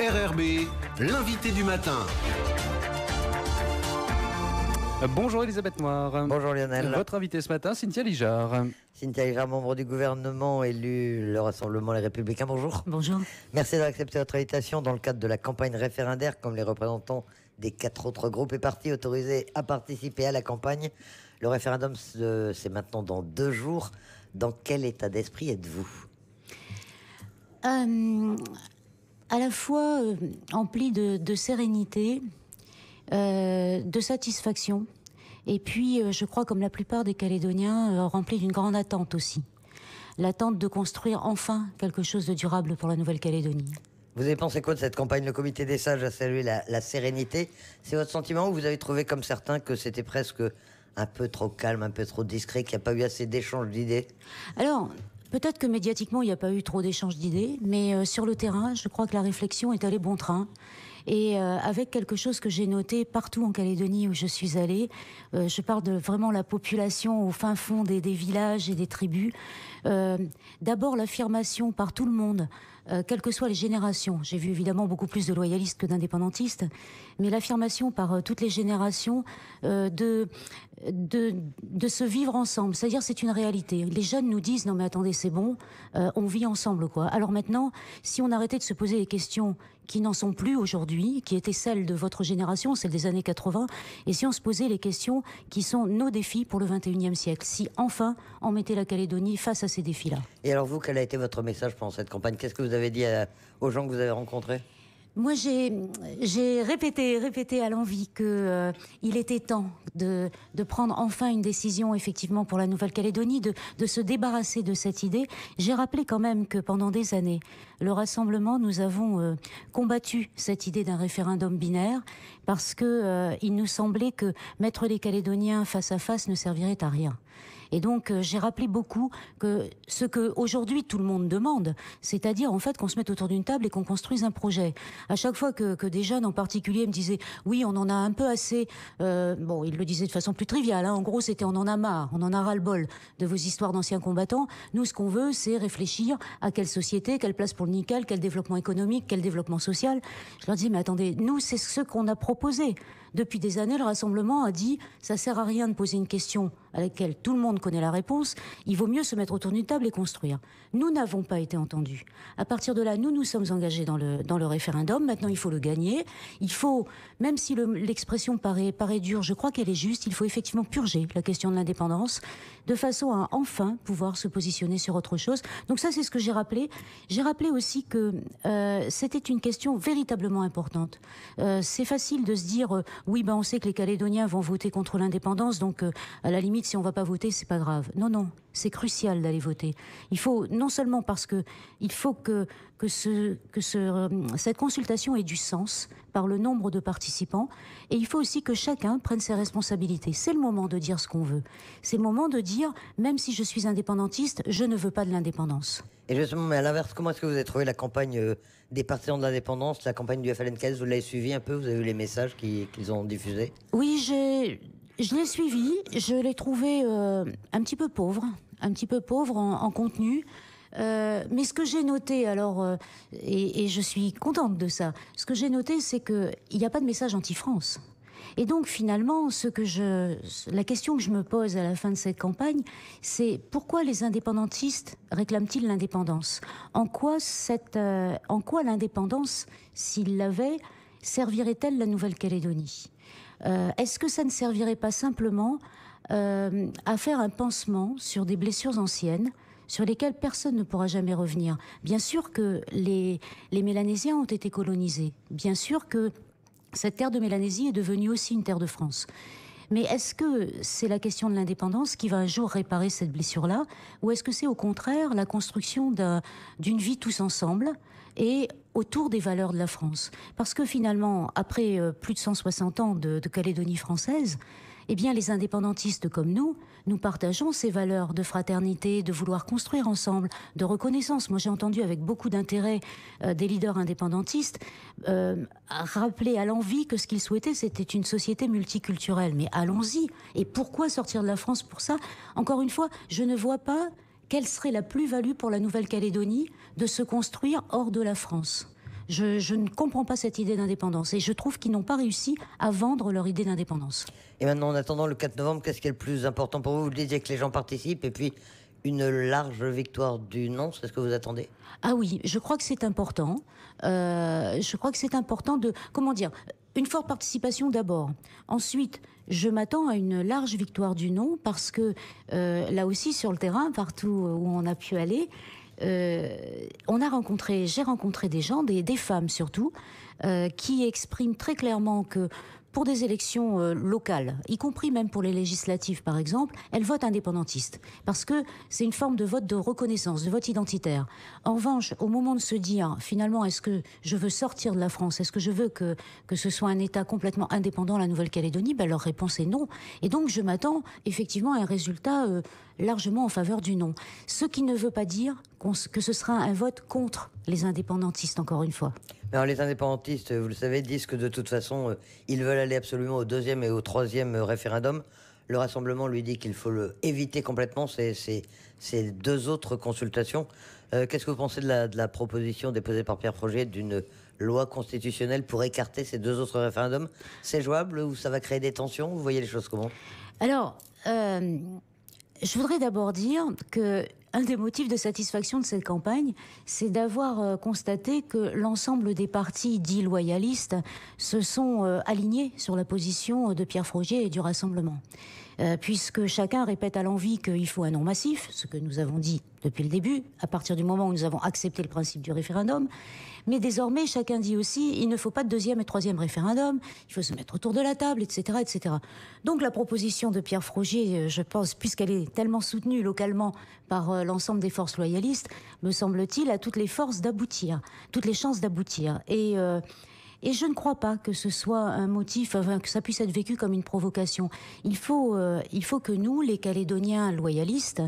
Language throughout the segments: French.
RRB, l'invité du matin. Bonjour Elisabeth Noir. Bonjour Lionel. Votre invité ce matin, Cynthia Lijard. Cynthia Lijard, membre du gouvernement élu le Rassemblement Les Républicains. Bonjour. Bonjour. Merci d'avoir accepté notre invitation dans le cadre de la campagne référendaire comme les représentants des quatre autres groupes et partis autorisés à participer à la campagne. Le référendum, c'est maintenant dans deux jours. Dans quel état d'esprit êtes-vous euh, à la fois euh, empli de, sérénité, euh, de satisfaction, et puis, euh, je crois, comme la plupart des Calédoniens, rempli d'une grande attente aussi. L'attente de construire enfin quelque chose de durable pour la Nouvelle-Calédonie. Vous avez pensé quoi de cette campagne Le comité des sages a salué la, la sérénité. C'est votre sentiment ou vous avez trouvé, comme certains, que c'était presque un peu trop calme, un peu trop discret, qu'il n'y a pas eu assez d'échanges d'idées Alors, Peut-être que médiatiquement, il n'y a pas eu trop d'échanges d'idées, mais euh, sur le terrain, je crois que la réflexion est allée bon train. Et euh, avec quelque chose que j'ai noté partout en Calédonie où je suis allée, euh, je parle de vraiment la population au fin fond des, des villages et des tribus. D'abord l'affirmation par tout le monde euh, quelles que soient les générations. J'ai vu évidemment beaucoup plus de loyalistes que d'indépendantistes, mais l'affirmation par euh, toutes les générations euh, de, de, de se vivre ensemble, c'est-à-dire c'est une réalité. Les jeunes nous disent non mais attendez c'est bon, on vit ensemble quoi. Alors maintenant, si on arrêtait de se poser les questions qui n'en sont plus aujourd'hui, qui étaient celles de votre génération, celles des années 80, et si on se posait les questions qui sont nos défis pour le 21e siècle, si enfin on mettait la Calédonie face à ces défis-là. Et alors vous, quel a été votre message pendant cette campagne Qu'est-ce que vous avez dit aux gens que vous avez rencontrés moi, j'ai répété, répété à l'envie que euh, il était temps de, prendre enfin une décision, effectivement, pour la Nouvelle-Calédonie, de, de, se débarrasser de cette idée. J'ai rappelé quand même que pendant des années, le rassemblement, nous avons euh, combattu cette idée d'un référendum binaire parce que euh, il nous semblait que mettre les Calédoniens face à face ne servirait à rien. Et donc euh, j'ai rappelé beaucoup que ce que aujourd'hui tout le monde demande, c'est-à-dire en fait qu'on se mette autour d'une table et qu'on construise un projet. À chaque fois que, des jeunes en particulier me disaient oui on en a un peu assez, bon ils le disaient de façon plus triviale, hein. en gros c'était on en a marre, on en a ras le bol de vos histoires d'anciens combattants. Nous ce qu'on veut c'est réfléchir à quelle société, quelle place pour quel développement économique, quel développement social. Je leur dis, mais attendez, nous, c'est ce qu'on a proposé. Depuis des années, le Rassemblement a dit, ça sert à rien de poser une question à laquelle tout le monde connaît la réponse, il vaut mieux se mettre autour d'une table et construire. Nous n'avons pas été entendus. À partir de là, nous nous sommes engagés dans le, dans le référendum. Maintenant, il faut le gagner. Il faut, même si l'expression paraît, paraît dure, je crois qu'elle est juste, il faut effectivement purger la question de l'indépendance de façon à enfin pouvoir se positionner sur autre chose. Donc ça, c'est ce que j'ai rappelé. J'ai rappelé aussi que euh, c'était une question véritablement importante. Euh, c'est facile de se dire, euh, oui, ben on sait que les Calédoniens vont voter contre l'indépendance, donc à la limite, si on va pas voter, c'est pas grave. Non, non, c'est crucial d'aller voter. Il faut non seulement parce que il faut que que ce que ce, euh, cette consultation ait du sens par le nombre de participants, et il faut aussi que chacun prenne ses responsabilités. C'est le moment de dire ce qu'on veut. C'est le moment de dire, même si je suis indépendantiste, je ne veux pas de l'indépendance. Et justement, mais à l'inverse, comment est-ce que vous avez trouvé la campagne euh, des partisans de l'indépendance, la campagne du 15 Vous l'avez suivi un peu Vous avez vu les messages qu'ils ont diffusés Oui, j'ai je l'ai suivi, je l'ai trouvé euh, un petit peu pauvre, un petit peu pauvre en, contenu. Euh, mais ce que j'ai noté, alors, euh, et, je suis contente de ça, ce que j'ai noté, c'est qu'il n'y a pas de message anti-France. Et donc finalement, ce que la question que je me pose à la fin de cette campagne, c'est pourquoi les indépendantistes réclament-ils l'indépendance En quoi en quoi l'indépendance, s'ils l'avaient, servirait-elle la Nouvelle-Calédonie euh, est-ce que ça ne servirait pas simplement euh, à faire un pansement sur des blessures anciennes sur lesquelles personne ne pourra jamais revenir. Bien sûr que les, les Mélanésiens ont été colonisés. Bien sûr que cette terre de Mélanésie est devenue aussi une terre de France. Mais est-ce que c'est la question de l'indépendance qui va un jour réparer cette blessure-là Ou est-ce que c'est au contraire la construction d'une vie tous ensemble et autour des valeurs de la France Parce que finalement, après euh, plus de 160 ans de Calédonie française, eh bien les indépendantistes comme nous, nous partageons ces valeurs de fraternité, de vouloir construire ensemble, de reconnaissance. Moi j'ai entendu avec beaucoup d'intérêt euh, des leaders indépendantistes euh, rappeler à l'envie que ce qu'ils souhaitaient c'était une société multiculturelle. Mais allons-y. Et pourquoi sortir de la France pour ça Encore une fois, je ne vois pas quelle serait la plus-value pour la Nouvelle-Calédonie de se construire hors de la France. Je, ne comprends pas cette idée d'indépendance et je trouve qu'ils n'ont pas réussi à vendre leur idée d'indépendance. Et maintenant, en attendant le 4 novembre, qu'est-ce qui est le plus important pour vous Vous disiez que les gens participent et puis une large victoire du non, c'est ce que vous attendez Ah oui, je crois que c'est important. Euh, je crois que c'est important de, comment dire, une forte participation d'abord. Ensuite, je m'attends à une large victoire du non parce que euh, là aussi sur le terrain, partout où on a pu aller, euh, on a rencontré, j'ai rencontré des gens, des, femmes surtout, euh, qui expriment très clairement que pour des élections euh, locales, y compris même pour les législatives par exemple, elles votent indépendantistes parce que c'est une forme de vote de reconnaissance, de vote identitaire. En revanche, au moment de se dire finalement est-ce que je veux sortir de la France, est-ce que je veux que que ce soit un État complètement indépendant la Nouvelle-Calédonie, ben, leur réponse est non. Et donc je m'attends effectivement à un résultat largement en faveur du non. Ce qui ne veut pas dire que ce sera un vote contre les indépendantistes, encore une fois. Alors, les indépendantistes, vous le savez, disent que de toute façon, euh, ils veulent aller absolument au deuxième et au troisième euh, référendum. Le Rassemblement lui dit qu'il faut le éviter complètement ces, ces, deux autres consultations. Euh, qu'est-ce que vous pensez de la, de la proposition déposée par Pierre Projet d'une loi constitutionnelle pour écarter ces deux autres référendums C'est jouable ou ça va créer des tensions Vous voyez les choses comment Alors, je voudrais d'abord dire que un des motifs de satisfaction de cette campagne, c'est d'avoir euh, constaté que l'ensemble des partis dits loyalistes se sont euh, alignés sur la position euh, de Pierre Froger et du Rassemblement. Euh, puisque chacun répète à l'envie qu'il faut un nom massif, ce que nous avons dit depuis le début, à partir du moment où nous avons accepté le principe du référendum. Mais désormais, chacun dit aussi, il ne faut pas de deuxième et troisième référendum, il faut se mettre autour de la table, etc., etc. Donc la proposition de Pierre Frogier, euh, je pense, puisqu'elle est tellement soutenue localement par euh, l'ensemble des forces loyalistes, me semble-t-il, a toutes les forces d'aboutir, toutes les chances d'aboutir. Et et je ne crois pas que ce soit un motif, que ça puisse être vécu comme une provocation. Il faut, euh, il faut que nous, les Calédoniens loyalistes,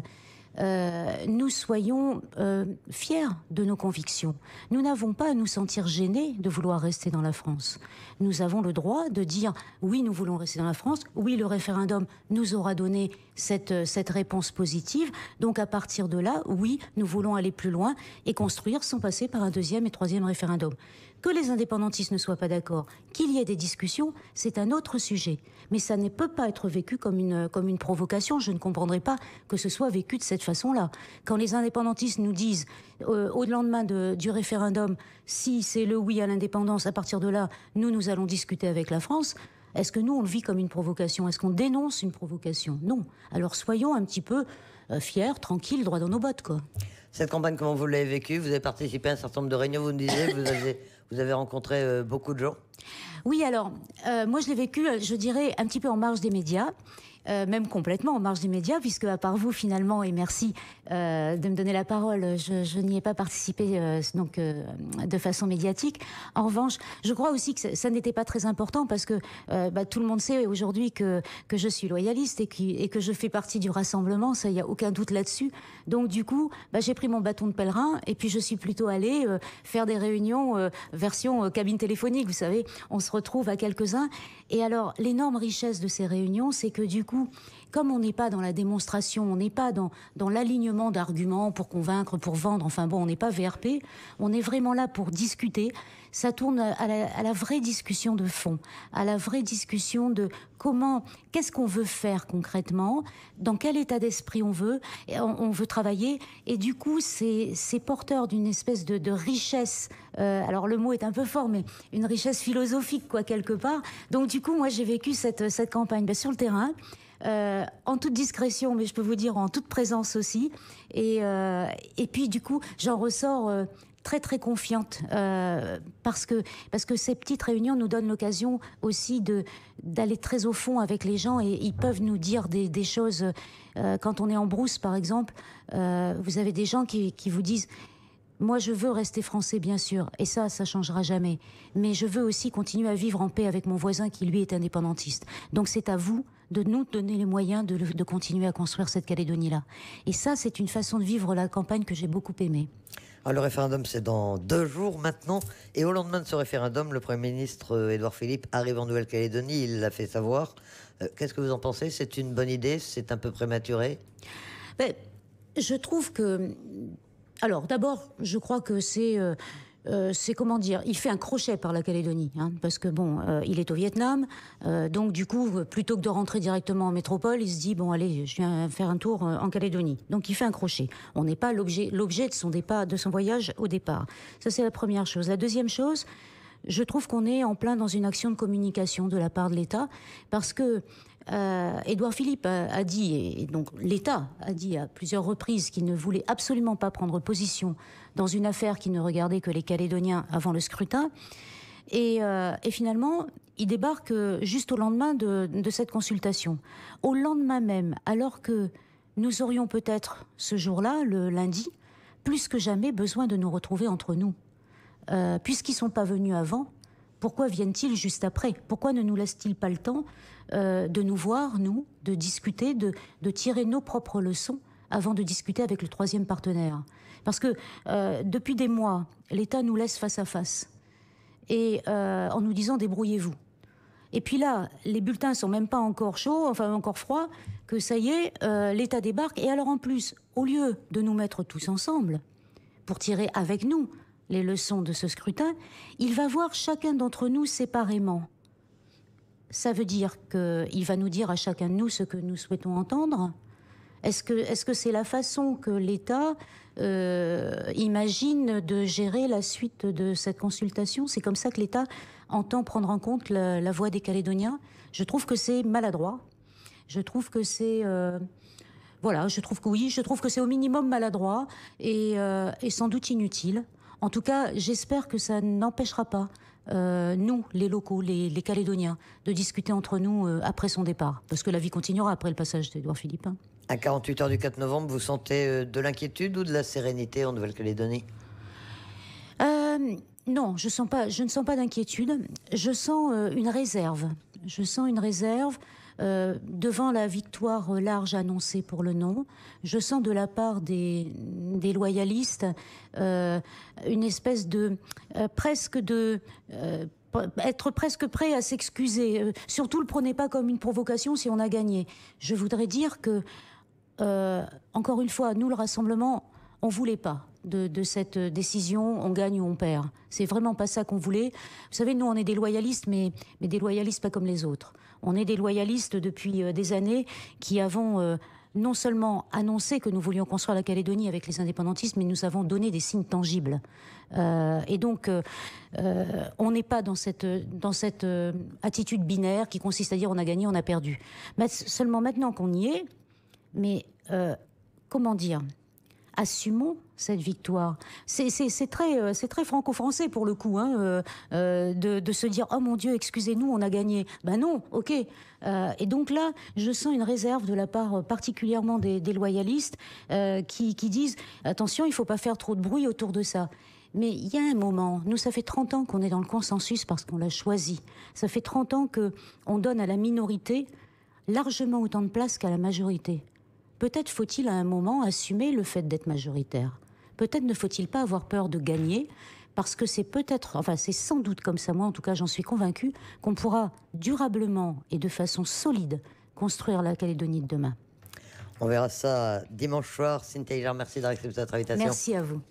euh, nous soyons euh, fiers de nos convictions. Nous n'avons pas à nous sentir gênés de vouloir rester dans la France. Nous avons le droit de dire oui, nous voulons rester dans la France, oui, le référendum nous aura donné cette, cette réponse positive, donc à partir de là, oui, nous voulons aller plus loin et construire sans passer par un deuxième et troisième référendum. Que les indépendantistes ne soient pas d'accord, qu'il y ait des discussions, c'est un autre sujet. Mais ça ne peut pas être vécu comme une, comme une provocation. Je ne comprendrai pas que ce soit vécu de cette façon-là. Quand les indépendantistes nous disent, euh, au lendemain du référendum, si c'est le oui à l'indépendance, à partir de là, nous, nous allons discuter avec la France, est-ce que nous, on le vit comme une provocation Est-ce qu'on dénonce une provocation Non. Alors soyons un petit peu euh, fiers, tranquilles, droits dans nos bottes, quoi. Cette campagne, comment vous l'avez vécue Vous avez participé à un certain nombre de réunions, vous me disiez, vous avez vous avez rencontré euh, beaucoup de gens Oui, alors, euh, moi je l'ai vécu, euh, je dirais, un petit peu en marge des médias. Euh, même complètement en marge des médias, puisque à part vous finalement, et merci euh, de me donner la parole, je, n'y ai pas participé euh, donc de façon médiatique. En revanche, je crois aussi que ça, n'était pas très important parce que bah, tout le monde sait aujourd'hui que que je suis loyaliste et que et que je fais partie du rassemblement, ça il y a aucun doute là-dessus. Donc du coup, bah, j'ai pris mon bâton de pèlerin et puis je suis plutôt allée faire des réunions version cabine téléphonique. Vous savez, on se retrouve à quelques uns. Et alors l'énorme richesse de ces réunions, c'est que du coup coup, comme on n'est pas dans la démonstration, on n'est pas dans, l'alignement d'arguments pour convaincre, pour vendre, enfin bon, on n'est pas VRP, on est vraiment là pour discuter. Ça tourne à la, vraie discussion de fond, à la vraie discussion de comment, qu'est-ce qu'on veut faire concrètement, dans quel état d'esprit on veut, on, veut travailler. Et du coup, c'est porteur d'une espèce de, richesse. Euh, alors le mot est un peu fort, mais une richesse philosophique, quoi, quelque part. Donc du coup, moi, j'ai vécu cette, campagne ben, sur le terrain. Euh, en toute discrétion, mais je peux vous dire en toute présence aussi. Et, euh, et puis du coup, j'en ressors euh, très très confiante parce que parce que ces petites réunions nous donnent l'occasion aussi de d'aller très au fond avec les gens et ils peuvent nous dire des, choses quand on est en brousse par exemple vous avez des gens qui, qui vous disent moi, je veux rester français, bien sûr, et ça, ça changera jamais. Mais je veux aussi continuer à vivre en paix avec mon voisin qui, lui, est indépendantiste. Donc c'est à vous de nous donner les moyens de, continuer à construire cette Calédonie-là. Et ça, c'est une façon de vivre la campagne que j'ai beaucoup aimée. Ah, le référendum, c'est dans deux jours maintenant. Et au lendemain de ce référendum, le Premier ministre euh, Édouard Philippe arrive en Nouvelle-Calédonie. Il l'a fait savoir. Euh, qu'est-ce que vous en pensez C'est une bonne idée C'est un peu prématuré ben, Je trouve que alors, d'abord, je crois que c'est... Euh, euh, c'est comment dire, il fait un crochet par la Calédonie, hein, parce que bon, euh, il est au Vietnam, donc du coup, plutôt que de rentrer directement en métropole, il se dit bon allez, je viens faire un tour en Calédonie. Donc il fait un crochet. On n'est pas l'objet, l'objet de son départ, de son voyage au départ. Ça c'est la première chose. La deuxième chose. Je trouve qu'on est en plein dans une action de communication de la part de l'État parce que euh, Édouard Philippe a, dit, et donc l'État a dit à plusieurs reprises qu'il ne voulait absolument pas prendre position dans une affaire qui ne regardait que les Calédoniens avant le scrutin. Et, euh, finalement, il débarque juste au lendemain de, cette consultation. Au lendemain même, alors que nous aurions peut-être ce jour-là, le lundi, plus que jamais besoin de nous retrouver entre nous. Euh, puisqu'ils sont pas venus avant, pourquoi viennent-ils juste après Pourquoi ne nous laissent-ils pas le temps euh, de nous voir, nous, de discuter, de, tirer nos propres leçons avant de discuter avec le troisième partenaire Parce que euh, depuis des mois, l'État nous laisse face à face et euh, en nous disant débrouillez-vous. Et puis là, les bulletins sont même pas encore chauds, enfin encore froids, que ça y est, l'État débarque. Et alors en plus, au lieu de nous mettre tous ensemble pour tirer avec nous les leçons de ce scrutin, il va voir chacun d'entre nous séparément. Ça veut dire qu'il va nous dire à chacun de nous ce que nous souhaitons entendre. Est-ce que est-ce que c'est la façon que l'État euh, imagine de gérer la suite de cette consultation C'est comme ça que l'État entend prendre en compte la, voix des Calédoniens. Je trouve que c'est maladroit. Je trouve que c'est euh, voilà. Je trouve que oui. Je trouve que c'est au minimum maladroit et euh, sans doute inutile. En tout cas, j'espère que ça n'empêchera pas euh, nous, les locaux, les, Calédoniens, de discuter entre nous euh, après son départ, parce que la vie continuera après le passage d'Édouard Philippe. Hein. À 48 heures du 4 novembre, vous sentez euh, de l'inquiétude ou de la sérénité en Nouvelle-Calédonie Non, je, sens je ne sens pas d'inquiétude. Je sens une réserve. Je sens une réserve. Euh, devant la victoire large annoncée pour le non, je sens de la part des, loyalistes euh, une espèce de euh, presque de être presque prêt à s'excuser. surtout, le prenez pas comme une provocation si on a gagné. Je voudrais dire que, encore une fois, nous, le rassemblement, on voulait pas. De, cette décision, on gagne ou on perd. C'est vraiment pas ça qu'on voulait. Vous savez, nous, on est des loyalistes, mais des loyalistes pas comme les autres. On est des loyalistes depuis euh, des années qui avons euh, non seulement annoncé que nous voulions construire la Calédonie avec les indépendantistes, mais nous avons donné des signes tangibles. Euh, et donc, on n'est pas dans cette, dans cette attitude binaire qui consiste à dire on a gagné, on a perdu. Mais seulement maintenant qu'on y est, mais comment dire assumons cette victoire. Euh, c'est très, franco-français pour le coup, hein, euh, euh, de, se dire oh mon Dieu, excusez-nous, on a gagné. Ben non, ok. et donc là, je sens une réserve de la part particulièrement des, loyalistes qui, disent attention, il ne faut pas faire trop de bruit autour de ça. Mais il y a un moment, nous, ça fait 30 ans qu'on est dans le consensus parce qu'on l'a choisi. Ça fait 30 ans que on donne à la minorité largement autant de place qu'à la majorité. Peut-être faut-il à un moment assumer le fait d'être majoritaire. Peut-être ne faut-il pas avoir peur de gagner, parce que c'est peut-être, enfin c'est sans doute comme ça, moi en tout cas j'en suis convaincu, qu'on pourra durablement et de façon solide construire la Calédonie de demain. On verra ça dimanche soir. Cynthia merci d'avoir accepté notre invitation. Merci à vous.